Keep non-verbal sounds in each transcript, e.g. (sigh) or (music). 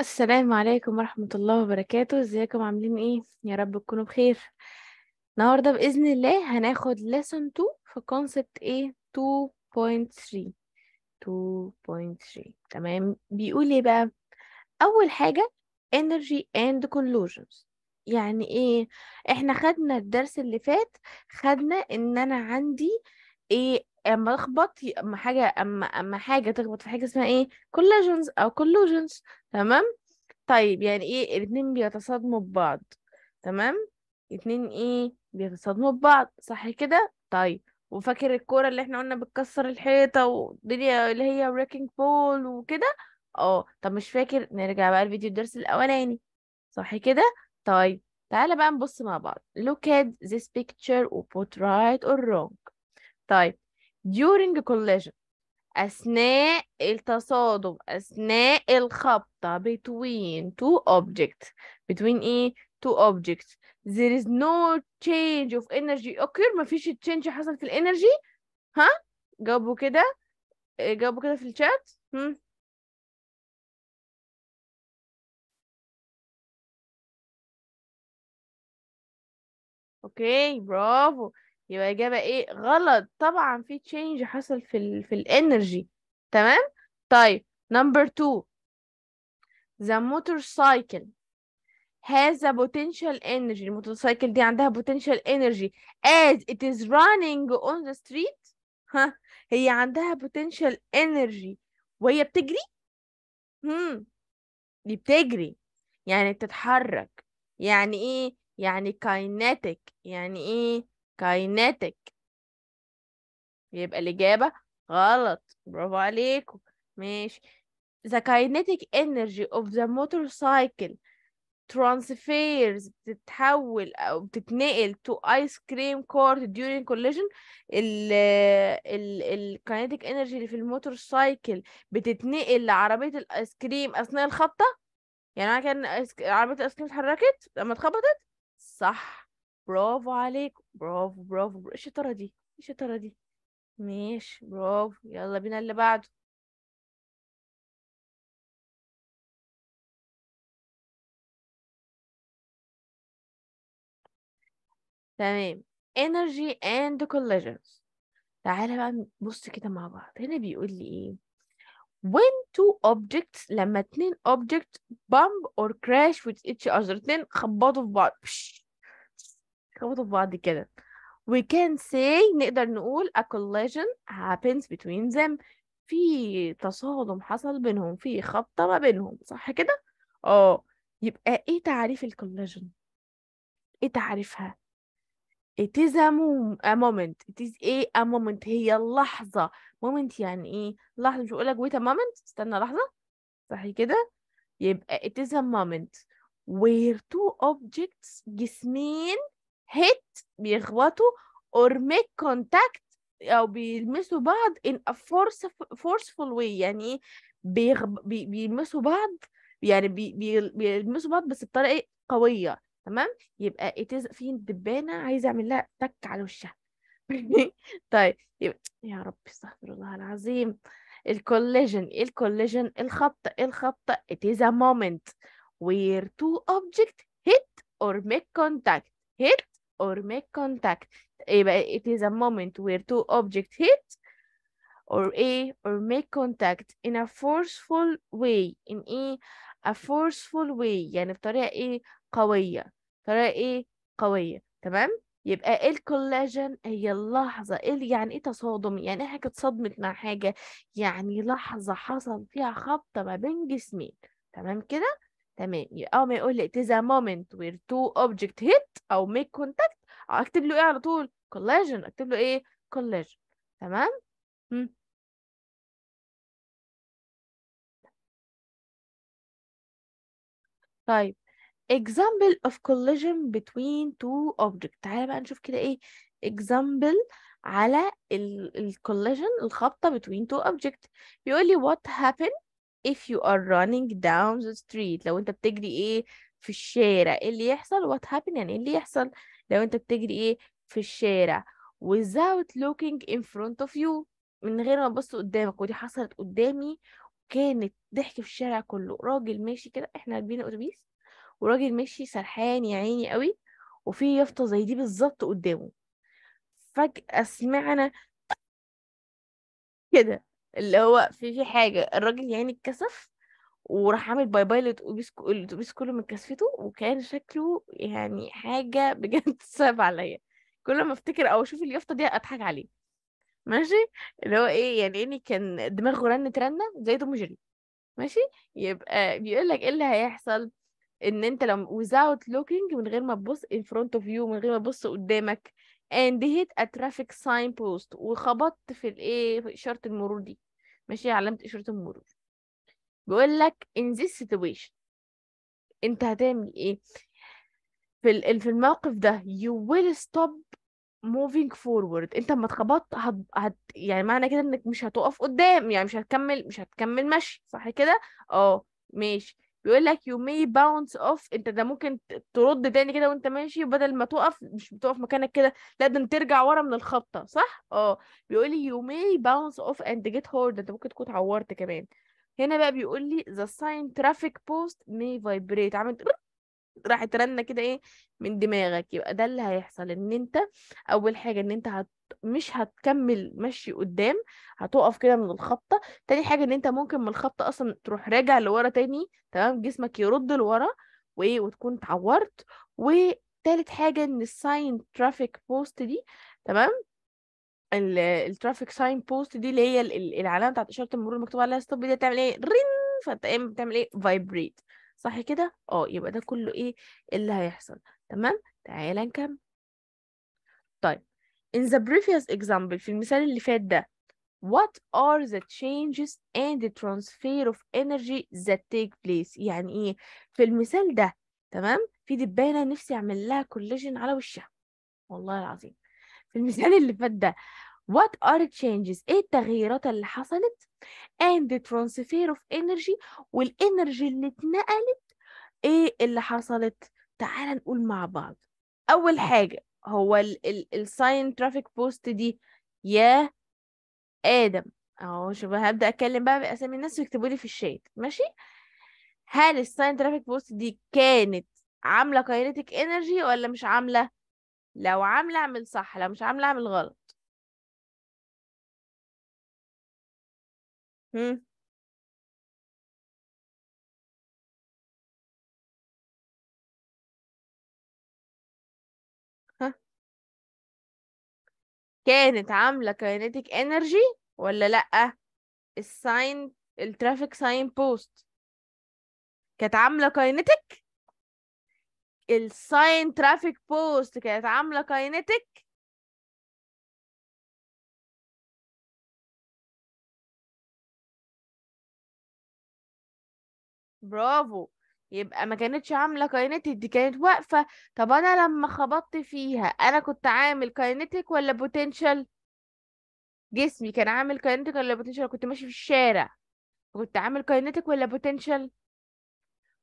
السلام عليكم ورحمة الله وبركاته ازيكم عاملين ايه يا رب تكونوا بخير النهاردة بإذن الله هناخد lesson 2 في concept ايه 2.3 2.3 تمام بيقول ايه بقى أول حاجة energy and conclusions يعني ايه احنا خدنا الدرس اللي فات خدنا ان انا عندي ايه اما اخبط اما حاجه اما اما حاجه تخبط في حاجه اسمها ايه كولاجنز او كولوجنز تمام طيب يعني ايه الاتنين بيتصادموا ببعض تمام اتنين ايه بيتصادموا ببعض صح كده طيب وفاكر الكوره اللي احنا قلنا بتكسر الحيطه والدنيا اللي هي ريكينج بول وكده اه طب مش فاكر نرجع بقى لفيديو الدرس الاولاني صح كده طيب تعالى بقى نبص مع بعض look at this picture و put right or wrong طيب during collision أثناء التصادم أثناء الخبطة between two objects between إيه two objects there is no change of energy occur مفيش change حصل في الانرجي ها جاوبوا كده جاوبوا كده في الشات هم اوكي برافو يبقى اجابه ايه غلط طبعا في تشينج حصل في ال في الانرجي تمام طيب نمبر 2 the motorcycle has a potential energy الموتوسيكل دي عندها potential energy as it is running on the street ها هي عندها potential energy وهي بتجري هم دي بتجري يعني بتتحرك يعني ايه يعني kinetic يعني ايه كايناتيك يبقى الإجابة غلط برافو عليكم ماشي the kinetic energy of the motorcycle transfers بتتحول أو بتتنقل to ice cream cart during collision ال ال ال kinetic energy اللي في سايكل بتتنقل لعربية الآيس كريم أثناء الخبطة يعني أنا كان عربية الآيس كريم اتحركت لما اتخبطت صح برافو عليك برافو برافو ايه الشطاره دي ايه الشطاره دي ماشي برافو يلا بينا اللي بعده تمام energy and collisions تعالى بقى نبص كده مع بعض هنا بيقول لي ايه when two objects لما اتنين objects bump or crash with each other اتنين خبطوا في بعض في ببعض كده we can say نقدر نقول a collision happens between them في تصادم حصل بينهم في خبطة ما بينهم صح كده اه يبقى ايه تعريف collision؟ ايه تعريفها it is a moment it is a, a moment هي اللحظة moment يعني ايه لحظة مش بقولك wait a moment استنى لحظة صح كده يبقى it is a moment where two objects جسمين هيت بيخبطوا or make contact او بيلمسوا بعض in a forceful way يعني إيه؟ بيغب... بي... بيلمسوا بعض يعني بي... بي... بيلمسوا بعض بس بطريقه إيه؟ قويه تمام يبقى is في دبانه عايزه اعمل لها تك على وشها (laughs) طيب يبقى يا رب استغفر الله العظيم الكوليجن ايه الكوليجن الخبطه الخبطه it is a moment where two objects hit or make contact hit or make contact يبقى it is a moment where two objects hit or A or make contact in a forceful way in A e, a forceful way يعني بطريقة إيه قوية طريقه إيه e قوية تمام يبقى الكولاجن هي اللحظة اللي يعني ايه تصادم يعني إيه حاجة اتصدمت مع حاجة يعني لحظة حصل فيها خبطة ما بين جسمين تمام كده تمام يبقى اول ما يقول لي it is a moment where two object hit او make contact اكتب له ايه على طول collision اكتب له ايه collision تمام م. طيب example of collision between two objects تعالى بقى نشوف كده ايه example على ال collision الخبطة between two objects بيقول لي what happened if you are running down the street لو انت بتجري ايه في الشارع ايه اللي يحصل what happened يعني ايه اللي يحصل لو انت بتجري ايه في الشارع without looking in front of you من غير ما ابص قدامك ودي حصلت قدامي وكانت ضحك في الشارع كله راجل ماشي كده احنا راكبين اتوبيس وراجل ماشي سرحان يا عيني قوي وفي يافطه زي دي بالظبط قدامه فجأة سمعنا كده اللي هو في في حاجه الراجل يعني اتكسف وراح عامل باي باي للاتوبيس كله من كسفته وكان شكله يعني حاجه (laughs) بجد صعب عليا كل ما افتكر او اشوف اليافطه دي اضحك عليه ماشي اللي هو ايه يعني يعني كان دماغه رنت رنه زي توم جيري ماشي يبقى بيقول لك ايه اللي هيحصل ان انت لو without looking من غير ما تبص in front of you من غير ما تبص قدامك and hit a traffic sign post وخبطت في الايه في اشاره المرور دي ماشي علامه اشاره المرور بيقول لك in this situation انت هتعمل ايه في في الموقف ده you will stop moving forward انت لما اتخبطت هت... هت... يعني معنى كده انك مش هتقف قدام يعني مش هتكمل مش هتكمل مشي صح كده اه ماشي بيقول لك يو مي باونس اوف انت ده ممكن ترد تاني كده وانت ماشي بدل ما تقف مش بتقف مكانك كده لا ده انت ترجع ورا من الخبطه صح اه بيقول لي يو مي باونس اوف اند جيت هورد انت ممكن تكون اتعورت كمان هنا بقى بيقول لي the sign traffic post may vibrate عامل راحت رنه كده ايه من دماغك يبقى ده اللي هيحصل ان انت اول حاجه ان انت هت... مش هتكمل مشي قدام هتقف كده من الخبطه تاني حاجه ان انت ممكن من الخبطه اصلا تروح راجع لورا تاني تمام جسمك يرد لورا وايه وتكون اتعورت وتالت حاجه ان الساين ترافيك بوست دي تمام الترافيك ساين بوست دي اللي هي العلامه بتاعت اشاره المرور مكتوب عليها ستوب دي تعمل ايه رين فتقام إيه، بتعمل ايه فايبريت صح كده اه يبقى ده كله ايه اللي هيحصل تمام تعالى نكمل طيب in the previous example في المثال اللي فات ده what are the changes and the transfer of energy that take place يعني ايه في المثال ده تمام في دبانه نفسي اعمل لها كولاجين على وشها والله العظيم في المثال اللي فات ده what are the changes ايه التغييرات اللي حصلت and the transfer of energy والانرجي اللي اتنقلت ايه اللي حصلت تعالى نقول مع بعض اول حاجه هو الساين ترافيك بوست دي يا ادم اهو شوف هبدا اتكلم بقى باسامي الناس ويكتبوا لي في الشات ماشي هل الساين ترافيك بوست دي كانت عامله كاينتيك انرجي ولا مش عامله لو عامله اعمل صح لو مش عامله اعمل غلط إمم. هاه. كانت عاملة kinetic energy والّا لأ؟ الsign الtraffic sign post. كانت عاملة kinetic؟ الsign traffic post كانت عاملة kinetic؟ برافو يبقى ما كانتش عامله كاينتيك دي كانت واقفه طب انا لما خبطت فيها انا كنت عامل كاينتيك ولا بوتنشال جسمي كان عامل كاينتيك ولا بوتنشال كنت ماشي في الشارع كنت عامل كاينتيك ولا بوتنشال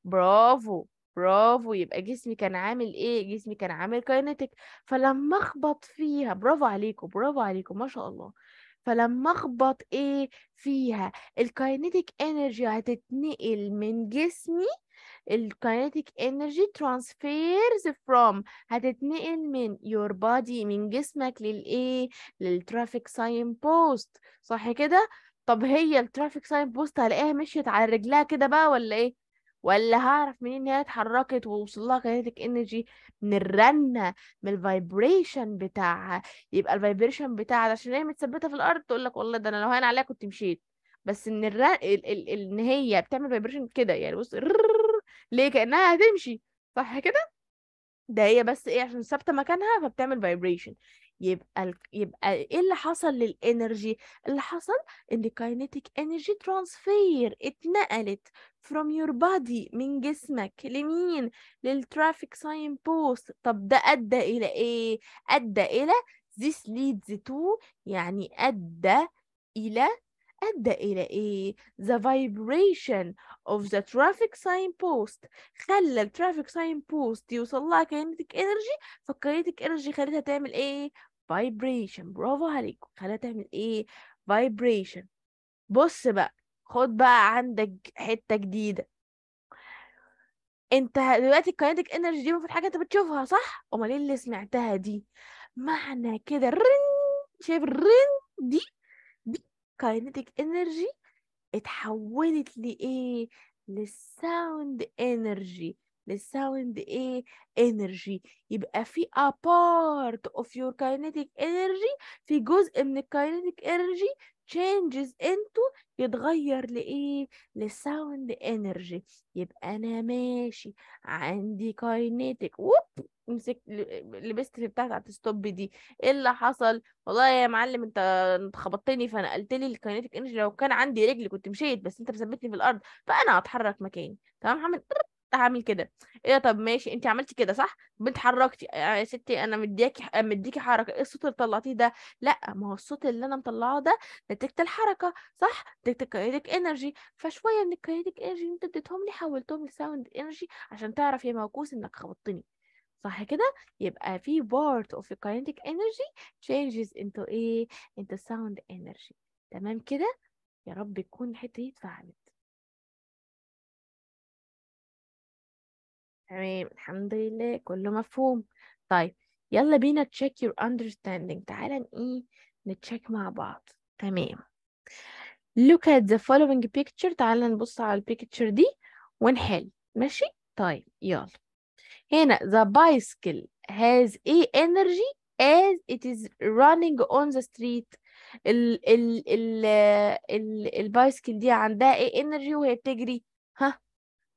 برافو برافو يبقى جسمي كان عامل ايه جسمي كان عامل كاينتيك فلما اخبط فيها برافو عليكم برافو عليكم ما شاء الله فلما اخبط ايه فيها الكاينيتيك انرجي هتتنقل من جسمي الكاينيتيك انرجي ترانسفيرز فروم هتتنقل من يور بادي من جسمك للايه للترافيك ساين بوست صح كده طب هي الترافيك ساين بوست هلاقيها مشيت على رجلها كده بقى ولا ايه ولا هعرف منين ان هي اتحركت ووصل لها كاينتيك انرجي من الرنه من الفايبريشن بتاعها يبقى الفايبريشن بتاعها عشان هي متثبته في الارض تقول لك والله ده انا لو هين عليها كنت مشيت بس ان الرن... ال... ال... ال... ان هي بتعمل فايبريشن كده يعني بص ليه كانها هتمشي صح كده ده هي بس ايه عشان ثابته مكانها فبتعمل فايبريشن يبقى ال... يبقى ايه اللي حصل للانرجي اللي حصل ان كاينيتيك انرجي ترانسفير اتنقلت from your body من جسمك لمين للترافيك ساين بوست طب ده ادى الى ايه ادى الى this leads to يعني ادى الى أدى إلى إيه؟ The vibration of the traffic post خلى الترافيك ساين بوست يوصل لها كاينتك انرجي فالكاينتيك انرجي خلتها تعمل إيه؟ vibration برافو عليكم خليها تعمل ايه vibration بص بقى خد بقى عندك حتة جديدة انت دلوقتي الكاينتك انرجي دي المفروض حاجة انت بتشوفها صح امال ايه اللي سمعتها دي معنى كده رن شايف الرن دي دي كاينتك انرجي اتحولت لايه للساوند انرجي للساوند ايه انرجي يبقى في a اوف يور your انرجي في جزء من الكاينتيك انرجي changes into يتغير لإيه؟ للساوند انرجي يبقى أنا ماشي عندي كاينيتك ووب مسكت لبست في بتاعت ستوب دي ايه اللي حصل والله يا معلم انت انت خبطتني فنقلت لي الكاينيتك انرجي لو كان عندي رجل كنت مشيت بس انت مثبتني في الارض فانا هتحرك مكاني تمام هعمل هعمل كده ايه طب ماشي انت عملتي كده صح بتحركتي آه، يا ستي انا مديكي مديكي حركه ايه الصوت اللي طلعتيه ده لا ما هو الصوت اللي انا مطلعاه ده نتيجه الحركه صح نتيجه الكاينتيك انرجي فشويه من الكاينتيك انرجي انت اديتهم لي حولتهم لساوند انرجي عشان تعرف يا موكوس انك خبطتني صح كده يبقى في بارت اوف the انرجي تشينجز انتو ايه انتو ساوند انرجي تمام كده يا رب تكون الحته دي اتفهمت تمام الحمد لله كله مفهوم طيب يلا بينا check your understanding تعالى ايه نتشيك مع بعض تمام look at the following picture تعالى نبص على البيكتشر دي ونحل ماشي طيب يلا هنا the bicycle has a energy as it is running on the street ال ال ال ال البايسكل دي عندها ايه انرجي وهي بتجري ها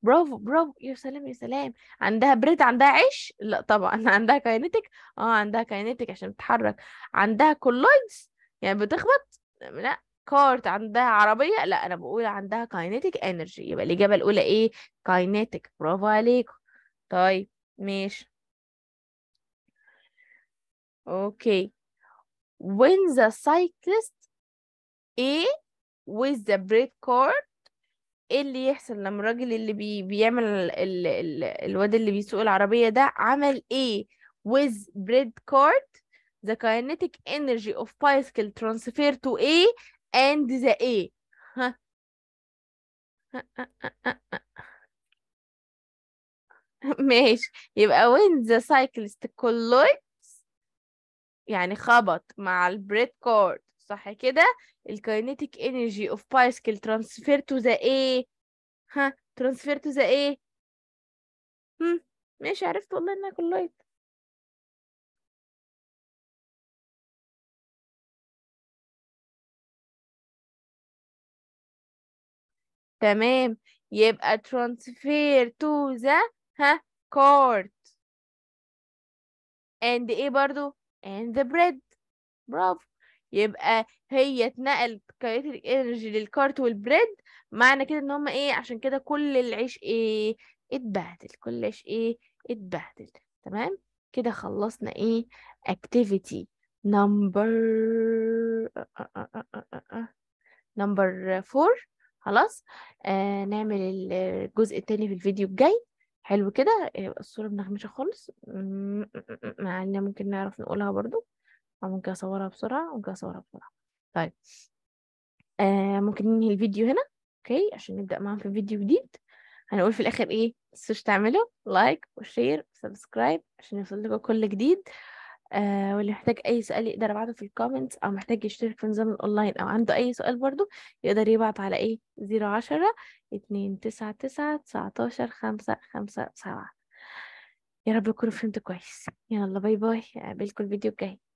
برافو برافو يا سلام يا سلام عندها بريد عندها عش لا طبعا (laughs) عندها كاينتيك اه عندها كاينتيك عشان تتحرك عندها كولويدز يعني بتخبط لا كارت عندها عربية لا أنا بقول عندها كاينيتيك انرجي يبقى الإجابة الأولى إيه كاينيتيك برافو عليكم طيب ماشي أوكي when the cyclist A with the brake cord ايه اللي يحصل لما الراجل اللي بي بيعمل ال... ال... الواد اللي بيسوق العربية ده عمل ايه with bread card the kinetic energy of bicycle transfer to A and the A ها (laughs) ماشي يبقى when the cyclist collides يعني خبط مع البريد كورد صح كده الكاينيتيك انرجي اوف بايسكل ترانسفير تو ذا ايه ها ترانسفير تو ذا ايه هم ماشي عرفت والله انها كلايت تمام يبقى ترانسفير تو ذا ها كورت اند ايه برضو اند ذا بريد برافو يبقى هي اتنقلت كايتريك انرجي للكارت والبريد معنى كده ان هما ايه عشان كده كل العيش ايه اتبهدل كل العيش ايه اتبهدل تمام كده خلصنا ايه اكتيفيتي نمبر نمبر فور خلاص آه نعمل الجزء الثاني في الفيديو الجاي حلو كده آه، الصورة منغمشة خالص مع ممكن نعرف نقولها برضو ممكن اصورها بسرعه ممكن اصورها بسرعه طيب آه ممكن ننهي الفيديو هنا اوكي عشان نبدا معاهم في فيديو جديد هنقول في الاخر ايه تنسوش تعملوا لايك وشير وسبسكرايب عشان يوصل لكم كل جديد آه واللي محتاج اي سؤال يقدر يبعته في الكومنتس او محتاج يشترك في نظام الاونلاين او عنده اي سؤال برضو يقدر يبعت على ايه زيرو عشرة اتنين تسعة تسعة تسعتاشر خمسة خمسة سبعة يا رب يكونوا فهمتوا كويس يلا باي باي اقابلكم الفيديو الجاي